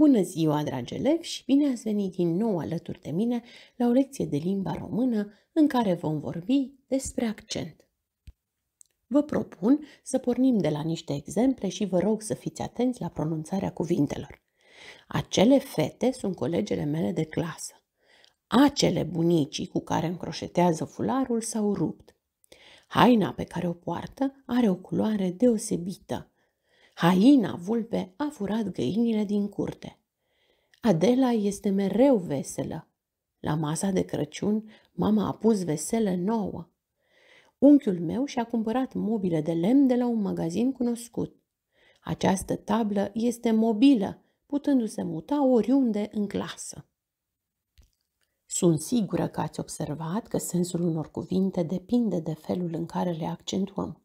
Bună ziua, dragi elevi, și bine ați venit din nou alături de mine la o lecție de limba română în care vom vorbi despre accent. Vă propun să pornim de la niște exemple și vă rog să fiți atenți la pronunțarea cuvintelor. Acele fete sunt colegele mele de clasă. Acele bunicii cu care încroșetează fularul s-au rupt. Haina pe care o poartă are o culoare deosebită. Haina vulpe a furat găinile din curte. Adela este mereu veselă. La masa de Crăciun, mama a pus veselă nouă. Unchiul meu și-a cumpărat mobile de lemn de la un magazin cunoscut. Această tablă este mobilă, putându-se muta oriunde în clasă. Sunt sigură că ați observat că sensul unor cuvinte depinde de felul în care le accentuăm.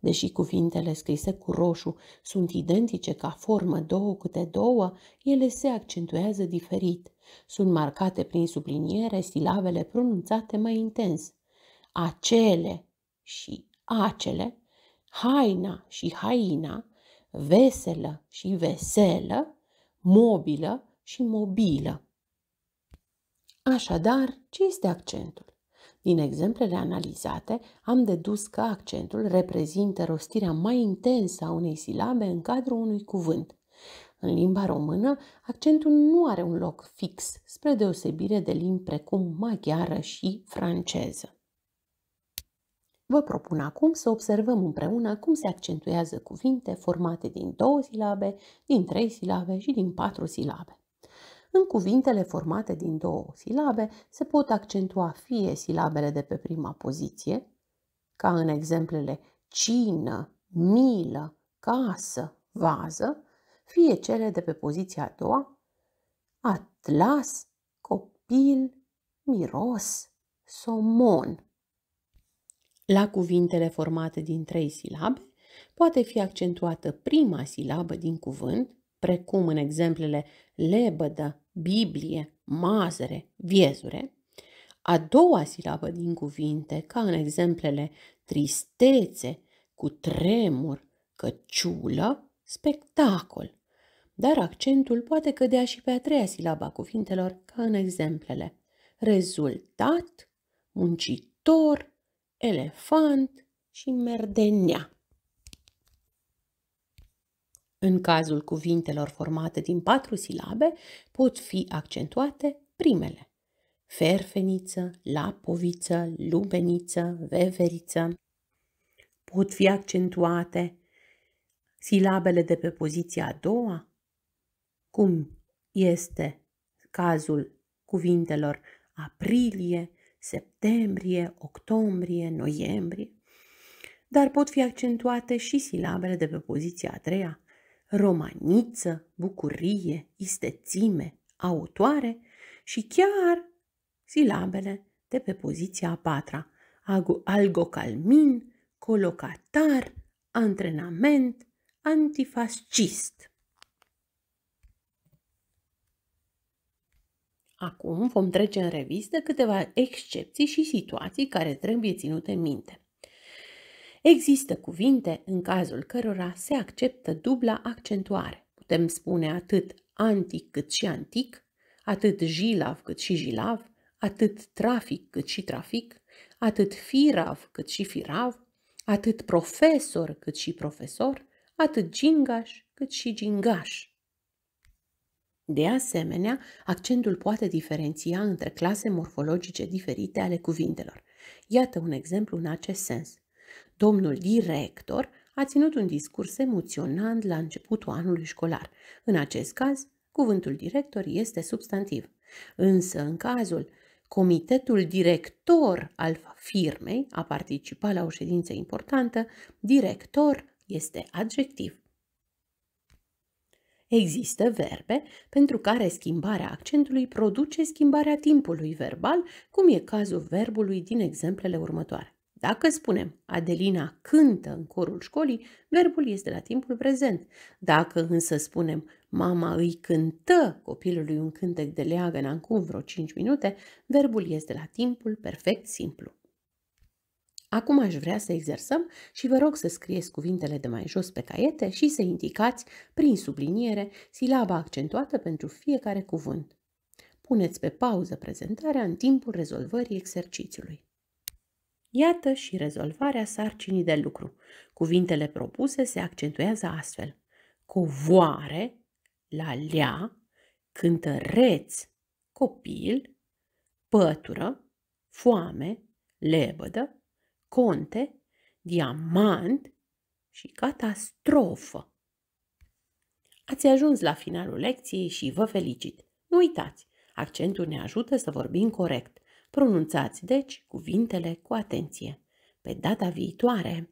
Deși cuvintele scrise cu roșu sunt identice ca formă două câte două, ele se accentuează diferit. Sunt marcate prin subliniere silabele pronunțate mai intens. Acele și acele, haina și haina, veselă și veselă, mobilă și mobilă. Așadar, ce este accentul? Din exemplele analizate, am dedus că accentul reprezintă rostirea mai intensă a unei silabe în cadrul unui cuvânt. În limba română, accentul nu are un loc fix, spre deosebire de limbi precum maghiară și franceză. Vă propun acum să observăm împreună cum se accentuează cuvinte formate din două silabe, din trei silabe și din patru silabe. În cuvintele formate din două silabe se pot accentua fie silabele de pe prima poziție, ca în exemplele cină, milă, casă, vază, fie cele de pe poziția a doua, atlas, copil, miros, somon. La cuvintele formate din trei silabe poate fi accentuată prima silabă din cuvânt, precum în exemplele lebădă, Biblie, mazăre, viezure, a doua silabă din cuvinte, ca în exemplele tristețe, cu tremur, căciulă, spectacol. Dar accentul poate cădea și pe a treia silabă a cuvintelor, ca în exemplele rezultat, muncitor, elefant și merdenea. În cazul cuvintelor formate din patru silabe, pot fi accentuate primele. Ferfeniță, lapoviță, lubeniță, veveriță. Pot fi accentuate silabele de pe poziția a doua, cum este cazul cuvintelor aprilie, septembrie, octombrie, noiembrie, dar pot fi accentuate și silabele de pe poziția a treia, romaniță, bucurie, istețime, autoare și chiar silabele de pe poziția a patra, algocalmin, colocatar, antrenament, antifascist. Acum vom trece în revistă câteva excepții și situații care trebuie ținute în minte. Există cuvinte în cazul cărora se acceptă dubla accentuare. Putem spune atât antic cât și antic, atât jilav cât și jilav, atât trafic cât și trafic, atât firav cât și firav, atât profesor cât și profesor, atât gingaș cât și gingaș. De asemenea, accentul poate diferenția între clase morfologice diferite ale cuvintelor. Iată un exemplu în acest sens. Domnul director a ținut un discurs emoționant la începutul anului școlar. În acest caz, cuvântul director este substantiv. Însă, în cazul comitetul director al firmei a participat la o ședință importantă, director este adjectiv. Există verbe pentru care schimbarea accentului produce schimbarea timpului verbal, cum e cazul verbului din exemplele următoare. Dacă spunem Adelina cântă în corul școlii, verbul este la timpul prezent. Dacă însă spunem mama îi cântă copilului un cântec de leagă în acum vreo 5 minute, verbul este la timpul perfect simplu. Acum aș vrea să exersăm și vă rog să scrieți cuvintele de mai jos pe caiete și să indicați, prin subliniere, silaba accentuată pentru fiecare cuvânt. Puneți pe pauză prezentarea în timpul rezolvării exercițiului. Iată și rezolvarea sarcinii de lucru. Cuvintele propuse se accentuează astfel. Covoare, la lea, cântăreț, copil, pătură, foame, lebădă, conte, diamant și catastrofă. Ați ajuns la finalul lecției și vă felicit. Nu uitați, accentul ne ajută să vorbim corect. Pronunțați, deci, cuvintele cu atenție. Pe data viitoare!